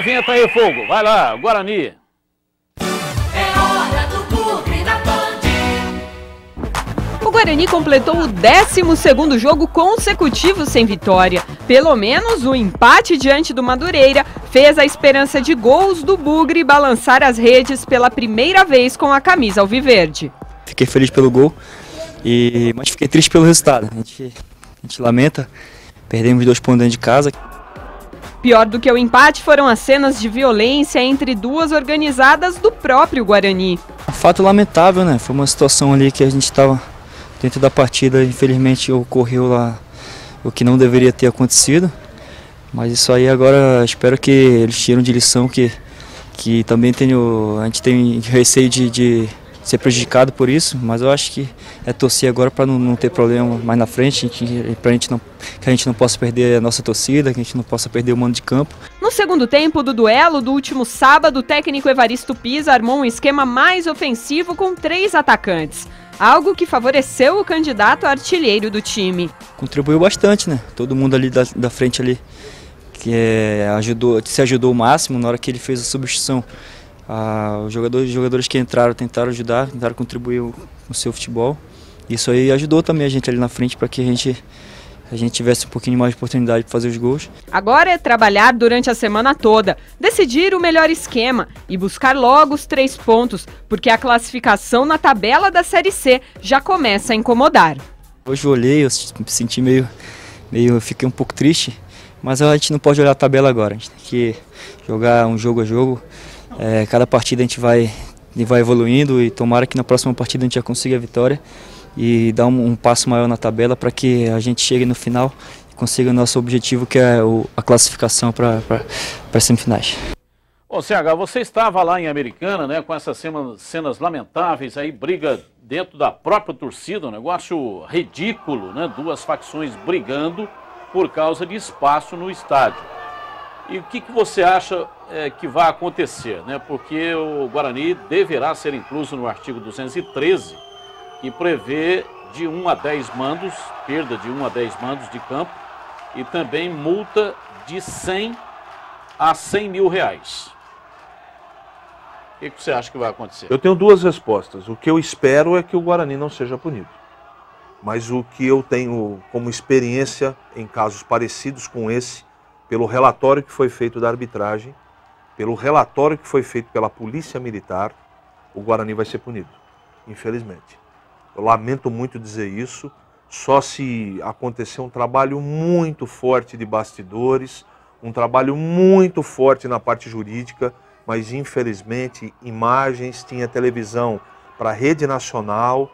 Brasinha tá aí, fogo. Vai lá, Guarani. É o Guarani completou o 12 jogo consecutivo sem vitória. Pelo menos o empate diante do Madureira fez a esperança de gols do Bugre balançar as redes pela primeira vez com a camisa alviverde. Fiquei feliz pelo gol, e, mas fiquei triste pelo resultado. A gente, a gente lamenta, perdemos dois pontos dentro de casa, Pior do que o empate foram as cenas de violência entre duas organizadas do próprio Guarani. É fato lamentável, né? Foi uma situação ali que a gente estava dentro da partida, infelizmente ocorreu lá o que não deveria ter acontecido. Mas isso aí agora espero que eles tiram de lição que, que também tenho, a gente tem receio de, de ser prejudicado por isso, mas eu acho que é torcer agora para não, não, ter problema mais na frente, para gente não, que a gente não possa perder a nossa torcida, que a gente não possa perder o mando de campo. No segundo tempo do duelo do último sábado, o técnico Evaristo Pisa armou um esquema mais ofensivo com três atacantes algo que favoreceu o candidato artilheiro do time. Contribuiu bastante, né? Todo mundo ali da, da frente ali que é, ajudou, se ajudou o máximo na hora que ele fez a substituição. Ah, os jogadores, jogadores que entraram tentaram ajudar, tentaram contribuir o seu futebol. Isso aí ajudou também a gente ali na frente para que a gente a gente tivesse um pouquinho mais de oportunidade de fazer os gols. Agora é trabalhar durante a semana toda, decidir o melhor esquema e buscar logo os três pontos, porque a classificação na tabela da Série C já começa a incomodar. Hoje eu olhei, eu me senti meio, meio, fiquei um pouco triste, mas a gente não pode olhar a tabela agora, a gente tem que jogar um jogo a jogo. É, cada partida a gente vai, vai evoluindo e tomara que na próxima partida a gente já consiga a vitória e dar um, um passo maior na tabela para que a gente chegue no final e consiga o nosso objetivo que é o, a classificação para as semifinais. Bom, CH, você estava lá em Americana, né, com essas cenas lamentáveis aí, briga dentro da própria torcida, um negócio ridículo, né, duas facções brigando por causa de espaço no estádio. E o que, que você acha é, que vai acontecer, né? porque o Guarani deverá ser incluso no artigo 213, que prevê de 1 a 10 mandos, perda de 1 a 10 mandos de campo, e também multa de 100 a 100 mil reais. O que, que você acha que vai acontecer? Eu tenho duas respostas. O que eu espero é que o Guarani não seja punido. Mas o que eu tenho como experiência em casos parecidos com esse, pelo relatório que foi feito da arbitragem, pelo relatório que foi feito pela Polícia Militar, o Guarani vai ser punido, infelizmente. Eu lamento muito dizer isso, só se acontecer um trabalho muito forte de bastidores, um trabalho muito forte na parte jurídica, mas infelizmente imagens tinha televisão para a rede nacional,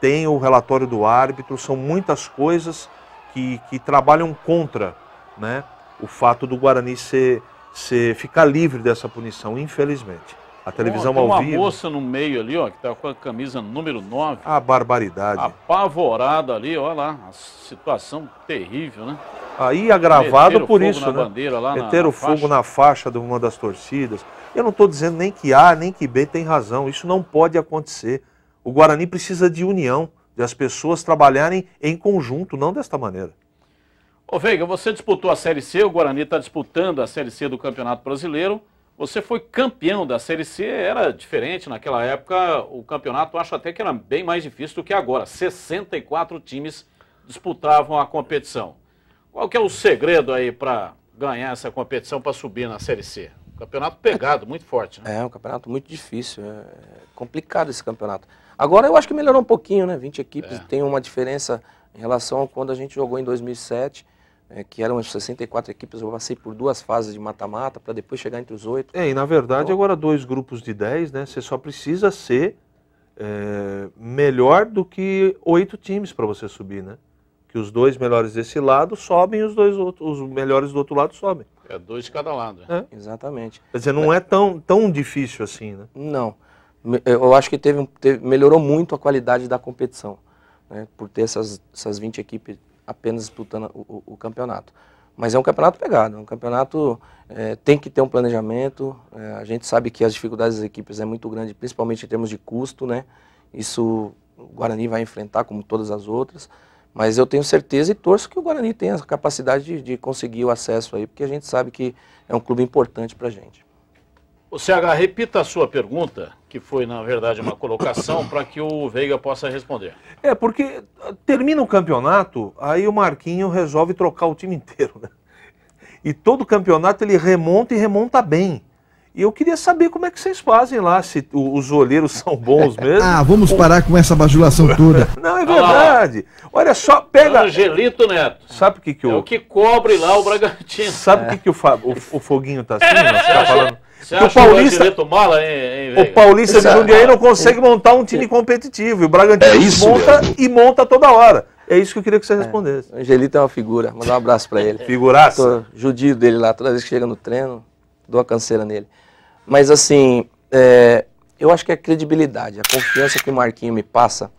tem o relatório do árbitro, são muitas coisas que, que trabalham contra né, o fato do Guarani ser você ficar livre dessa punição, infelizmente. A televisão ao vivo. uma moça no meio ali, ó, que tá com a camisa número 9. A barbaridade. Apavorada ali, olha lá, a situação terrível, né? Aí agravado por isso, né? Bandeira, lá Meter o fogo faixa. na faixa de uma das torcidas. Eu não estou dizendo nem que A nem que B tem razão. Isso não pode acontecer. O Guarani precisa de união, de as pessoas trabalharem em conjunto, não desta maneira. Ô Veiga, você disputou a Série C, o Guarani está disputando a Série C do Campeonato Brasileiro. Você foi campeão da Série C, era diferente naquela época. O campeonato acho até que era bem mais difícil do que agora. 64 times disputavam a competição. Qual que é o segredo aí para ganhar essa competição para subir na Série C? campeonato pegado, muito forte, né? É, um campeonato muito difícil. É, é complicado esse campeonato. Agora eu acho que melhorou um pouquinho, né? 20 equipes é. tem uma diferença em relação a quando a gente jogou em 2007 é, que eram as 64 equipes, eu passei por duas fases de mata-mata para depois chegar entre os oito. É, e na verdade então, agora dois grupos de 10, né? Você só precisa ser é, melhor do que oito times para você subir, né? Que os dois melhores desse lado sobem e os dois outros, os melhores do outro lado sobem. É dois de cada lado. Né? É. Exatamente. Quer dizer, não Mas... é tão, tão difícil assim, né? Não. Eu acho que teve, teve melhorou muito a qualidade da competição, né? Por ter essas, essas 20 equipes apenas disputando o, o, o campeonato. Mas é um campeonato pegado, é um campeonato é, tem que ter um planejamento. É, a gente sabe que as dificuldades das equipes é muito grande, principalmente em termos de custo, né? Isso o Guarani vai enfrentar como todas as outras. Mas eu tenho certeza e torço que o Guarani tenha a capacidade de, de conseguir o acesso aí, porque a gente sabe que é um clube importante para a gente. O CH, repita a sua pergunta que foi, na verdade, uma colocação para que o Veiga possa responder. É, porque ah, termina o campeonato, aí o Marquinho resolve trocar o time inteiro. Né? E todo campeonato ele remonta e remonta bem. E eu queria saber como é que vocês fazem lá, se os olheiros são bons mesmo. ah, vamos parar com essa bajulação toda. Não, é verdade. Olha só, pega. Angelito Neto. Sabe o que, que é o. É o que cobre lá o Bragantino. Sabe é. que que o, fa... o, o Foguinho tá assim? Você tá falando. Você o Paulista, o mala, hein, hein, o Paulista de Jundiaí não consegue montar um time competitivo. E o Bragantino é isso monta mesmo. e monta toda hora. É isso que eu queria que você é. respondesse. O Angelito é uma figura. Mandar um abraço para ele. Figuraça. Tô judio dele lá. Toda vez que chega no treino, dou a canseira nele. Mas assim, é, eu acho que é a credibilidade, a confiança que o Marquinho me passa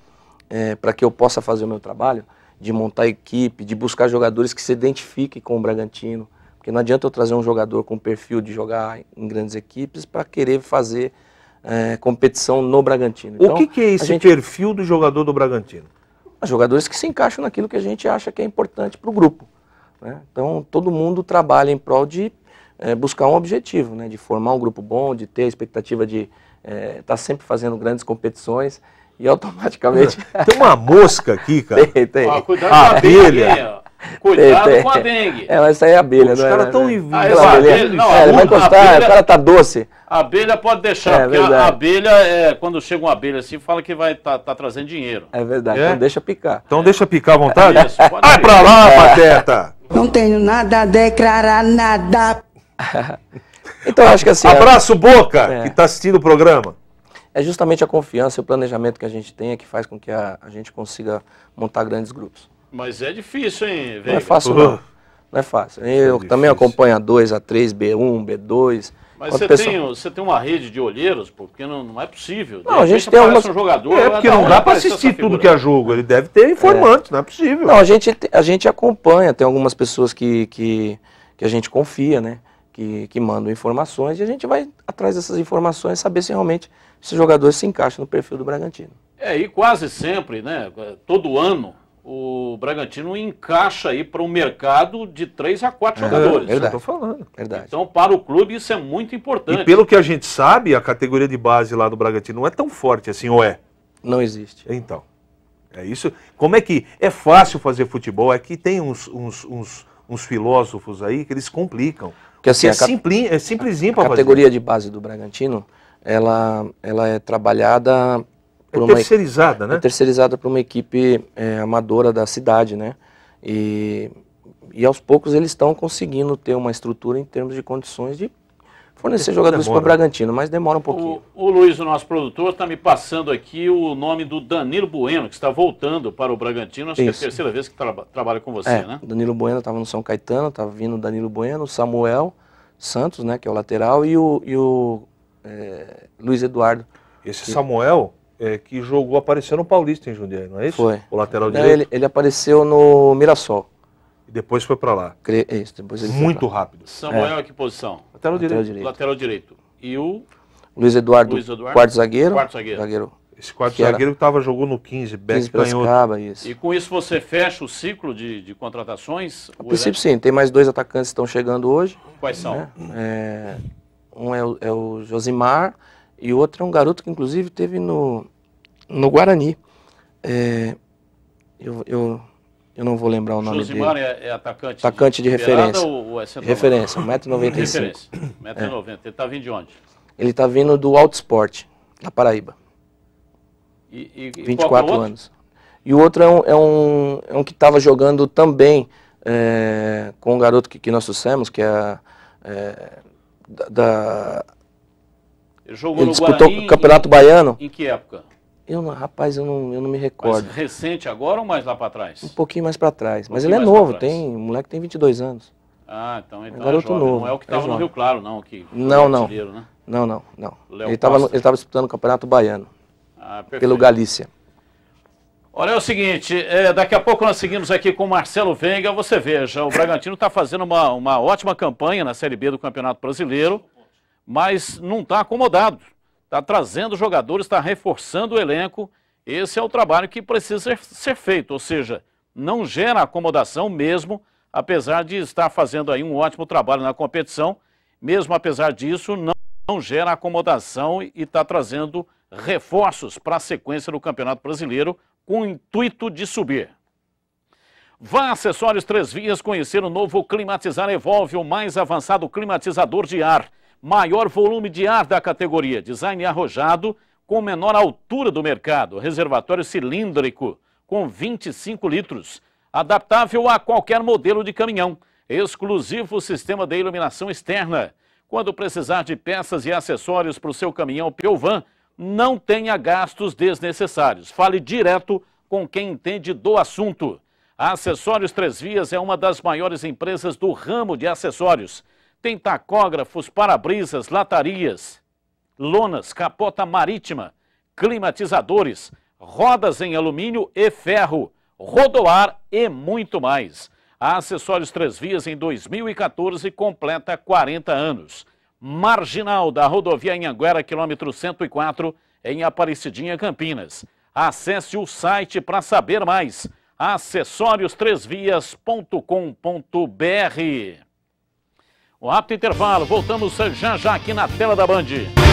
é, para que eu possa fazer o meu trabalho, de montar equipe, de buscar jogadores que se identifiquem com o Bragantino, porque não adianta eu trazer um jogador com perfil de jogar em grandes equipes para querer fazer é, competição no Bragantino. Então, o que, que é esse gente... perfil do jogador do Bragantino? Jogadores que se encaixam naquilo que a gente acha que é importante para o grupo. Né? Então, todo mundo trabalha em prol de é, buscar um objetivo, né? de formar um grupo bom, de ter a expectativa de estar é, tá sempre fazendo grandes competições e automaticamente. Tem uma mosca aqui, cara. Tem, tem. cuidado com a abelha. Cuidado tem, é, com a é, dengue. É, mas aí é abelha, Os não é? Os caras estão né, em né? ah, é abelha, abelha, não, é, vai encostar, abelha, o cara tá doce. A abelha pode deixar, é, porque verdade. a abelha, é, quando chega uma abelha assim, fala que vai tá, tá trazendo dinheiro. É verdade, é? então deixa picar. Então deixa picar à vontade? É não vai não pra lá, pateta! Não tenho nada a declarar, nada. então acho que assim... Abraço, Boca, que tá assistindo o programa. É justamente a confiança e o planejamento que a gente tem que faz com que a, a gente consiga montar grandes grupos. Mas é difícil, hein, Não é fácil, uhum. não. Não é fácil. Eu é também acompanho a 2, a 3, B1, B2. Mas você, pessoa... tem, você tem uma rede de olheiros, porque não, não é possível. Não, a gente tem algumas... um jogador. É, porque não dá para assistir tudo que é jogo. Ele deve ter informantes, é. não é possível. Não, a gente, a gente acompanha, tem algumas pessoas que, que, que a gente confia, né? Que, que mandam informações e a gente vai atrás dessas informações saber se realmente esses jogadores se encaixam no perfil do Bragantino. É, e quase sempre, né? Todo ano o Bragantino encaixa aí para um mercado de três a quatro é, jogadores. Verdade. Estou falando. Verdade. Então, para o clube, isso é muito importante. E pelo que a gente sabe, a categoria de base lá do Bragantino não é tão forte assim, ou é? Não existe. Então. É isso. Como é que é fácil fazer futebol? É que tem uns, uns, uns, uns filósofos aí que eles complicam. Porque assim, Porque é, simpli, é simplesinho para fazer. A categoria de base do Bragantino, ela, ela é trabalhada por é terceirizada, né? É terceirizada para uma equipe é, amadora da cidade, né? E, e aos poucos eles estão conseguindo ter uma estrutura em termos de condições de fornecer jogadores para o Bragantino, mas demora um pouquinho. O, o Luiz, o nosso produtor, está me passando aqui o nome do Danilo Bueno, que está voltando para o Bragantino, acho Isso. que é a terceira vez que tra trabalha com você, é, né? Danilo Bueno estava no São Caetano, estava tá vindo Danilo Bueno, Samuel Santos, né, que é o lateral, e o, e o é, Luiz Eduardo. Esse que... Samuel é, que jogou, apareceu no Paulista em Jundiaí, não é isso? Foi. O lateral direito? Ele, ele apareceu no Mirassol. E depois foi para lá. Cre... Isso, depois ele Muito rápido. Samuel é. que posição? Lateral, lateral direito. direito. Lateral direito. E o... Luiz Eduardo, Luiz Eduardo? quarto zagueiro. Quarto zagueiro. zagueiro. Esse quarto que zagueiro que tava, jogou no 15, Beck canhoto. Isso. E com isso você fecha o ciclo de, de contratações? A princípio sim, tem mais dois atacantes que estão chegando hoje. Quais são? Né? É, um é o, é o Josimar e outro é um garoto que, inclusive, teve no, no Guarani. É, eu, eu, eu não vou lembrar o nome Josimar dele. Josimar é, é, atacante. Atacante de, de referência. Ou, ou é referência, 1,95m. Referência, 1,90m. É. Ele está vindo de onde? Ele está vindo do Alto Esporte, na Paraíba. E, e, 24 é anos. E o outro é um, é um, é um que estava jogando também é, com um garoto que, que nós trouxemos, que é, é da, da ele jogou ele disputou Guarani, o Campeonato em, Baiano? Em que época? Eu não, rapaz, eu não, eu não me recordo. Mas recente agora ou mais lá para trás? Um pouquinho mais para trás. Um mas ele é novo, tem, o moleque tem 22 anos. Ah, então, então é tá jovem. novo. Não é o que estava é no Rio Claro, não. Que não, não. Né? não, não. Não, Léo Ele estava disputando o Campeonato Baiano. Ah, pelo Galícia. Olha, é o seguinte, é, daqui a pouco nós seguimos aqui com o Marcelo Venga. Você veja, o Bragantino está fazendo uma, uma ótima campanha na Série B do Campeonato Brasileiro mas não está acomodado. Está trazendo jogadores, está reforçando o elenco. Esse é o trabalho que precisa ser, ser feito, ou seja, não gera acomodação mesmo, apesar de estar fazendo aí um ótimo trabalho na competição, mesmo apesar disso, não, não gera acomodação e está trazendo reforços para a sequência do Campeonato Brasileiro com o intuito de subir. Vá Acessórios Três Vias conhecer o novo Climatizar Evolve, o mais avançado climatizador de ar maior volume de ar da categoria, design arrojado com menor altura do mercado, reservatório cilíndrico com 25 litros, adaptável a qualquer modelo de caminhão, exclusivo sistema de iluminação externa. Quando precisar de peças e acessórios para o seu caminhão Piovan, não tenha gastos desnecessários. Fale direto com quem entende do assunto. A Acessórios Três Vias é uma das maiores empresas do ramo de acessórios. Tem tacógrafos, para-brisas, latarias, lonas, capota marítima, climatizadores, rodas em alumínio e ferro, rodoar e muito mais. A Acessórios Três Vias em 2014 completa 40 anos. Marginal da rodovia Anhanguera, quilômetro 104, em Aparecidinha, Campinas. Acesse o site para saber mais. acessórios3vias.com.br um rápido intervalo, voltamos já já aqui na tela da Band.